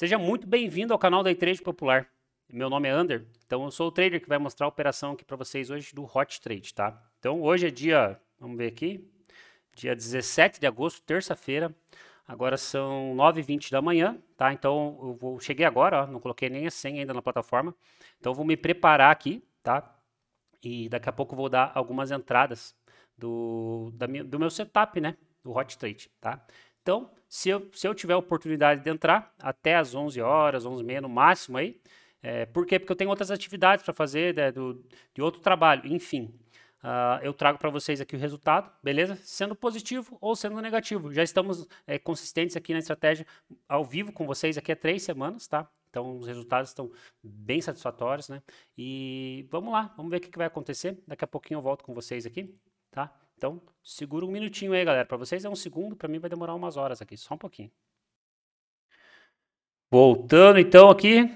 Seja muito bem-vindo ao canal da E-Trade Popular. Meu nome é Ander, então eu sou o trader que vai mostrar a operação aqui para vocês hoje do Hot Trade, tá? Então hoje é dia, vamos ver aqui, dia 17 de agosto, terça-feira. Agora são 9h20 da manhã, tá? Então eu vou, cheguei agora, ó, não coloquei nem a senha ainda na plataforma. Então eu vou me preparar aqui, tá? E daqui a pouco eu vou dar algumas entradas do, da minha, do meu setup, né? Do Hot Trade, tá? Então, se eu, se eu tiver oportunidade de entrar até às 11 horas, 11 e meia no máximo aí, é, por quê? Porque eu tenho outras atividades para fazer, né, do, de outro trabalho, enfim. Uh, eu trago para vocês aqui o resultado, beleza? Sendo positivo ou sendo negativo. Já estamos é, consistentes aqui na estratégia ao vivo com vocês aqui há três semanas, tá? Então os resultados estão bem satisfatórios, né? E vamos lá, vamos ver o que, que vai acontecer. Daqui a pouquinho eu volto com vocês aqui, tá? Então, segura um minutinho aí, galera. Para vocês é um segundo, para mim vai demorar umas horas aqui, só um pouquinho. Voltando então aqui,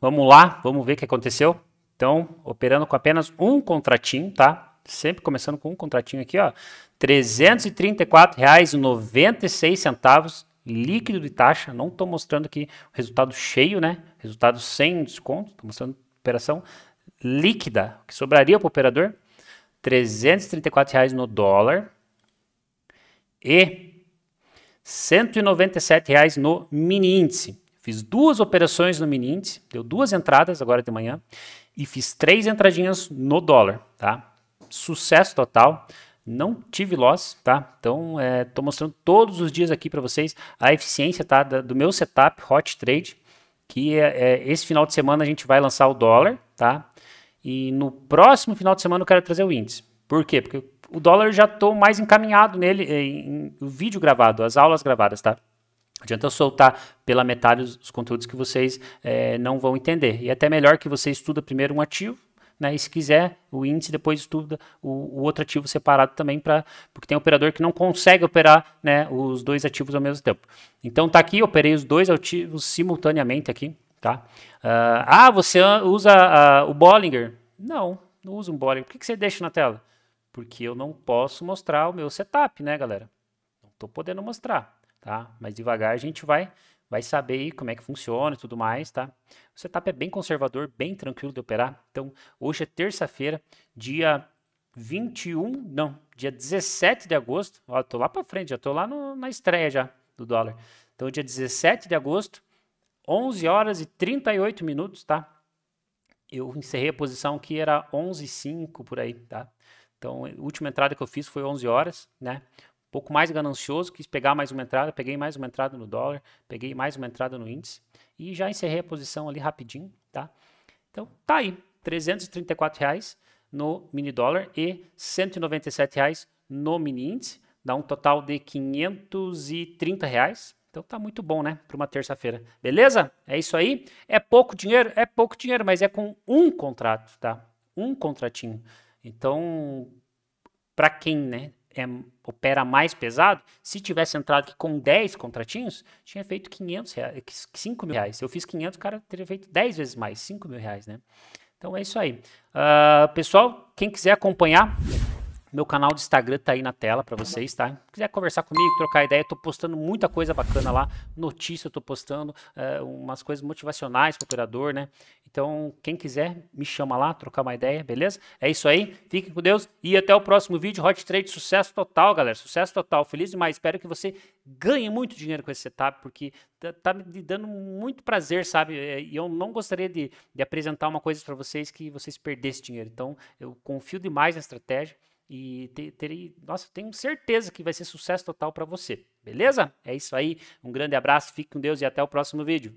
vamos lá, vamos ver o que aconteceu. Então, operando com apenas um contratinho, tá? Sempre começando com um contratinho aqui, ó. R$ 334,96 líquido de taxa. Não estou mostrando aqui o resultado cheio, né? Resultado sem desconto. Estou mostrando operação líquida, que sobraria para o operador. 334 reais no dólar e 197 reais no mini índice. Fiz duas operações no mini índice, deu duas entradas agora de manhã e fiz três entradinhas no dólar, tá? Sucesso total. Não tive loss, tá? Então, estou é, mostrando todos os dias aqui para vocês a eficiência tá, do meu setup Hot Trade, que é, é, esse final de semana a gente vai lançar o dólar, tá? E no próximo final de semana eu quero trazer o índice. Por quê? Porque o dólar já estou mais encaminhado nele, eh, em, o vídeo gravado, as aulas gravadas, tá? Adianta eu soltar pela metade os, os conteúdos que vocês é, não vão entender. E é até melhor que você estuda primeiro um ativo, né? E se quiser, o índice depois estuda o, o outro ativo separado também, para porque tem operador que não consegue operar né, os dois ativos ao mesmo tempo. Então tá aqui, operei os dois ativos simultaneamente aqui, tá? Uh, ah, você usa uh, o Bollinger? Não, não uso um body. Por que, que você deixa na tela? Porque eu não posso mostrar o meu setup, né, galera? Não estou podendo mostrar, tá? Mas devagar a gente vai vai saber aí como é que funciona e tudo mais, tá? O setup é bem conservador, bem tranquilo de operar. Então, hoje é terça-feira, dia 21, não, dia 17 de agosto. Ó, tô lá para frente, já tô lá no, na estreia já do dólar. Então, dia 17 de agosto, 11 horas e 38 minutos, tá? eu encerrei a posição que era 11,5 por aí, tá? Então, a última entrada que eu fiz foi 11 horas, né? Um pouco mais ganancioso, quis pegar mais uma entrada, peguei mais uma entrada no dólar, peguei mais uma entrada no índice e já encerrei a posição ali rapidinho, tá? Então, tá aí, 334 reais no mini dólar e 197 reais no mini índice, dá um total de 530 reais, então tá muito bom, né? Para uma terça-feira. Beleza? É isso aí. É pouco dinheiro? É pouco dinheiro, mas é com um contrato, tá? Um contratinho. Então, para quem, né? É, opera mais pesado, se tivesse entrado aqui com 10 contratinhos, tinha feito 500 reais, 5 mil reais. Se eu fiz 500, o cara teria feito 10 vezes mais, 5 mil reais, né? Então é isso aí. Uh, pessoal, quem quiser acompanhar, meu canal do Instagram tá aí na tela para vocês, tá? quiser conversar comigo, trocar ideia, estou tô postando muita coisa bacana lá, notícia eu tô postando, é, umas coisas motivacionais pro operador, né? Então, quem quiser, me chama lá, trocar uma ideia, beleza? É isso aí, fiquem com Deus e até o próximo vídeo. Hot Trade, sucesso total, galera, sucesso total. Feliz demais, espero que você ganhe muito dinheiro com esse setup, porque tá, tá me dando muito prazer, sabe? É, e eu não gostaria de, de apresentar uma coisa para vocês que vocês perdessem dinheiro. Então, eu confio demais na estratégia e terei, nossa, tenho certeza que vai ser sucesso total para você. Beleza? É isso aí. Um grande abraço, fique com Deus e até o próximo vídeo.